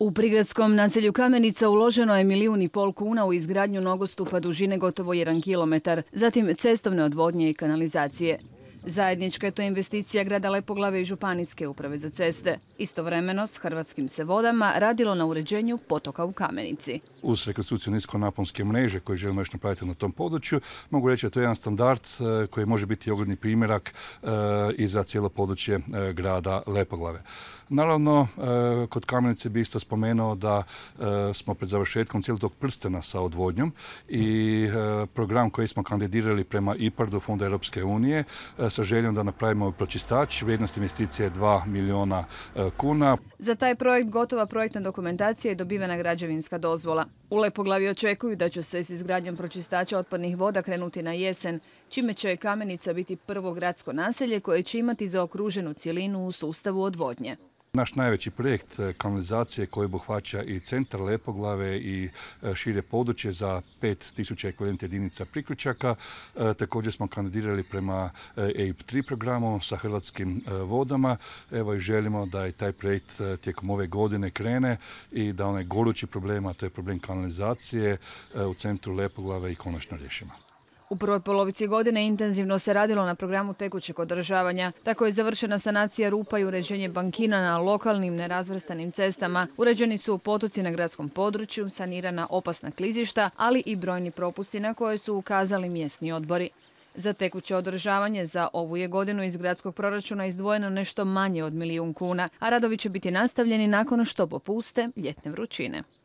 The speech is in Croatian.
U prigradskom naselju Kamenica uloženo je milijun i pol kuna u izgradnju nogostupa dužine gotovo 1 kilometar, zatim cestovne odvodnje i kanalizacije. Zajednička je to investicija grada Lepoglave i Županijske uprave za ceste. Istovremeno s Hrvatskim se vodama radilo na uređenju potoka u Kamenici. Uz rekonstrukciju niskonaponske mreže koje želimo još napraviti na tom području, mogu reći da to je jedan standard e, koji može biti ogledni primjerak e, i za cijelo područje e, grada Lepoglave. Naravno, kod Kamenice bi isto spomenuo da smo pred završetkom cijelog tog prstena sa odvodnjom i program koji smo kandidirali prema IPARD-u Fonda Europske unije sa željom da napravimo pročistač. Vrijednost investicije je 2 miliona e, kuna. Za taj projekt gotova projektna dokumentacija i dobivena građevinska dozvola. U Lepoglavi očekuju da će se s izgradnjom pročistača otpadnih voda krenuti na jesen, čime će Kamenica biti prvo gradsko naselje koje će imati zaokruženu cjelinu u sustavu odvodnje. Naš najveći projekt e, kanalizacije koji obuhvaća i centar Lepoglave i e, šire područje za 5000 ekvivalent jedinica priključaka. E, također smo kandidirali prema eip 3 programu sa Hrvatskim vodama. Evo i želimo da i taj projekt tijekom ove godine krene i da onaj gorući problema, to je problem kanalizacije u centru Lepoglave i konačno rješimo. U prvoj polovici godine intenzivno se radilo na programu tekućeg održavanja. Tako je završena sanacija rupa i uređenje bankina na lokalnim nerazvrstanim cestama. Uređeni su potoci na gradskom području, sanirana opasna klizišta, ali i brojni propusti na koje su ukazali mjesni odbori. Za tekuće održavanje za ovu je godinu iz gradskog proračuna izdvojeno nešto manje od milijun kuna, a radovi će biti nastavljeni nakon što popuste ljetne vrućine.